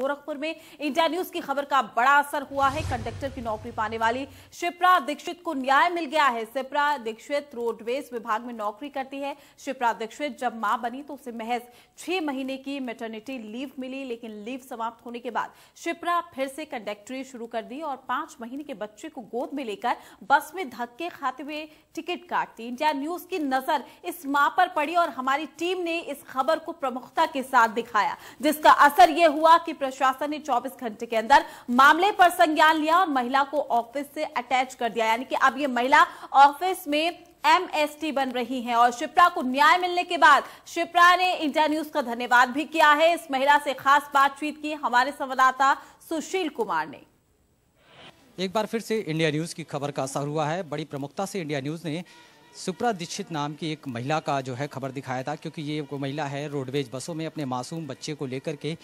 गोरखपुर में India news की खबर का बड़ा असर हुआ है कंडक्टर की नौकरी पाने वाली शिप्रा दीक्षित को न्याय मिल गया है शिप्रा दीक्षित रोडवेज विभाग में नौकरी करती है शिप्रा दीक्षित जब मां बनी तो उसे महज छह महीने की मेटर्निटी लीव मिली लेकिन लीव समाप्त होने के बाद शिप्रा फिर से कंडक्टरी शुरू कर दी और पांच महीने के बच्चे को गोद में लेकर बस में धक्के खाते हुए टिकट काटती इंडिया न्यूज की नजर इस माँ पर पड़ी और हमारी टीम ने इस खबर को प्रमुखता के साथ दिखाया जिसका असर यह हुआ कि प्रशासन ने 24 घंटे के अंदर मामले पर संज्ञान लिया और महिला को ऑफिस से अटैच कर दिया यानी कि अब ये महिला ऑफिस में एमएसटी बन रही हैं और शिप्रा को न्याय मिलने के बाद शिप्रा ने इंडिया न्यूज का धन्यवाद भी किया है इस महिला से खास बातचीत की हमारे संवाददाता सुशील कुमार ने एक बार फिर से इंडिया न्यूज की खबर का असर हुआ है बड़ी प्रमुखता से इंडिया न्यूज ने सुप्रा दीक्षित नाम की एक महिला का जो है खबर दिखाया था क्योंकि ये वो महिला है रोडवेज बसों में अपने मासूम बच्चे को लेकर के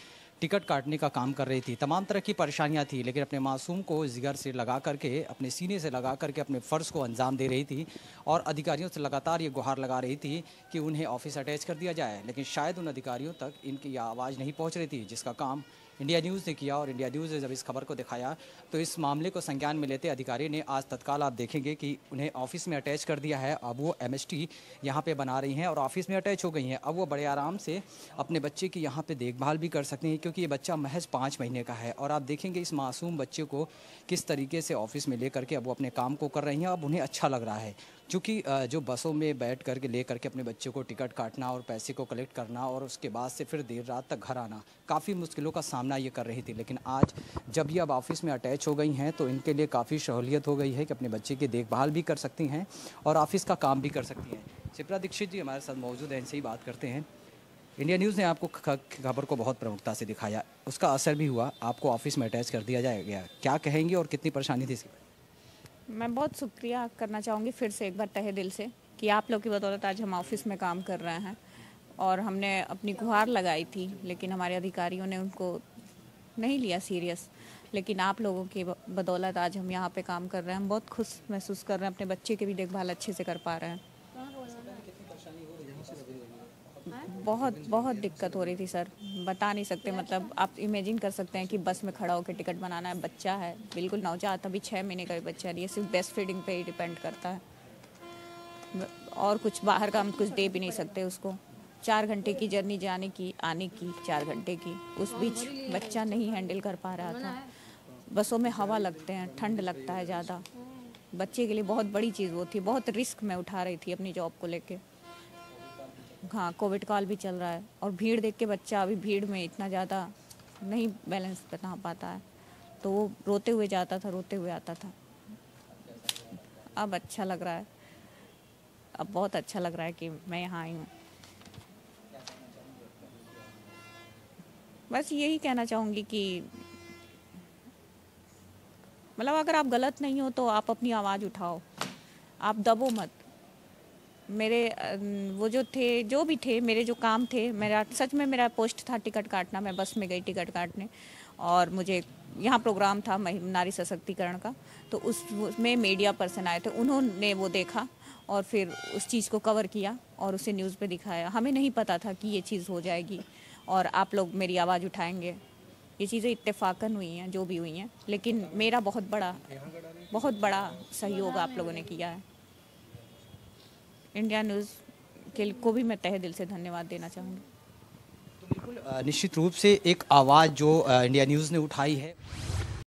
टिकट काटने का काम कर रही थी तमाम तरह की परेशानियां थी लेकिन अपने मासूम को जिगर से लगा करके अपने सीने से लगा करके अपने फ़र्ज़ को अंजाम दे रही थी और अधिकारियों से लगातार ये गुहार लगा रही थी कि उन्हें ऑफिस अटैच कर दिया जाए लेकिन शायद उन अधिकारियों तक इनकी आवाज़ नहीं पहुँच रही थी जिसका काम इंडिया न्यूज़ ने किया और इंडिया न्यूज़ ने जब इस खबर को दिखाया तो इस मामले को संज्ञान में लेते अधिकारी ने आज तत्काल आप देखेंगे कि उन्हें ऑफिस में अटैच कर दिया है अब वो एम एस टी यहाँ पर बना रही हैं और ऑफिस में अटैच हो गई हैं अब वो बड़े आराम से अपने बच्चे की यहाँ पर देखभाल भी कर सकती हैं क्योंकि ये बच्चा महज पाँच महीने का है और आप देखेंगे इस मासूम बच्चे को किस तरीके से ऑफिस में ले करके अब वो अपने काम को कर रही हैं अब उन्हें अच्छा लग रहा है क्योंकि जो बसों में बैठ करके ले करके अपने बच्चों को टिकट काटना और पैसे को कलेक्ट करना और उसके बाद से फिर देर रात तक घर आना काफ़ी मुश्किलों का सामना ये कर रही थी लेकिन आज जब ये अब ऑफिस में अटैच हो गई हैं तो इनके लिए काफ़ी सहूलियत हो गई है कि अपने बच्चे की देखभाल भी कर सकती हैं और ऑफिस का काम भी कर सकती हैं शिप्रा दीक्षित जी हमारे साथ मौजूद हैं इनसे ही बात करते हैं इंडिया न्यूज़ ने आपको खबर को बहुत प्रमुखता से दिखाया उसका असर भी हुआ आपको ऑफिस में अटैच कर दिया जाएगा क्या कहेंगे और कितनी परेशानी थी इसकी मैं बहुत शुक्रिया करना चाहूँगी फिर से एक बार तहे दिल से कि आप लोग की बदौलत आज हम ऑफिस में काम कर रहे हैं और हमने अपनी गुहार लगाई थी लेकिन हमारे अधिकारियों ने उनको नहीं लिया सीरियस लेकिन आप लोगों की बदौलत आज हम यहाँ पे काम कर रहे हैं हम बहुत खुश महसूस कर रहे हैं अपने बच्चे की भी देखभाल अच्छे से कर पा रहे हैं बहुत बहुत दिक्कत हो रही थी सर बता नहीं सकते मतलब आप इमेजिन कर सकते हैं कि बस में खड़ा होकर टिकट बनाना है बच्चा है बिल्कुल नवजात अभी छः महीने का भी बच्चा है ये सिर्फ बेस्ट फीडिंग पे ही डिपेंड करता है और कुछ बाहर का हम कुछ दे भी नहीं सकते उसको चार घंटे की जर्नी जाने की आने की चार घंटे की उस बीच बच्चा नहीं हैंडल कर पा रहा था बसों में हवा लगते हैं ठंड लगता है ज़्यादा बच्चे के लिए बहुत बड़ी चीज़ वो थी बहुत रिस्क मैं उठा रही थी अपनी जॉब को लेकर हाँ कोविड काल भी चल रहा है और भीड़ देख के बच्चा अभी भीड़ में इतना ज़्यादा नहीं बैलेंस बना पाता है तो वो रोते हुए जाता था रोते हुए आता था अब अच्छा लग रहा है अब बहुत अच्छा लग रहा है कि मैं यहाँ आई हूँ बस यही कहना चाहूँगी कि मतलब अगर आप गलत नहीं हो तो आप अपनी आवाज़ उठाओ आप दबो मत मेरे वो जो थे जो भी थे मेरे जो काम थे मेरा सच में मेरा पोस्ट था टिकट काटना मैं बस में गई टिकट काटने और मुझे यहाँ प्रोग्राम था नारी सशक्तिकरण का तो उसमें मीडिया पर्सन आए थे उन्होंने वो देखा और फिर उस चीज़ को कवर किया और उसे न्यूज़ पे दिखाया हमें नहीं पता था कि ये चीज़ हो जाएगी और आप लोग मेरी आवाज़ उठाएंगे ये चीज़ें इतफाकन हुई हैं जो भी हुई हैं लेकिन मेरा बहुत बड़ा बहुत बड़ा सहयोग आप लोगों ने किया है इंडिया न्यूज़ के को भी मैं तहे दिल से धन्यवाद देना चाहूँगी तो बिल्कुल निश्चित रूप से एक आवाज़ जो इंडिया न्यूज़ ने उठाई है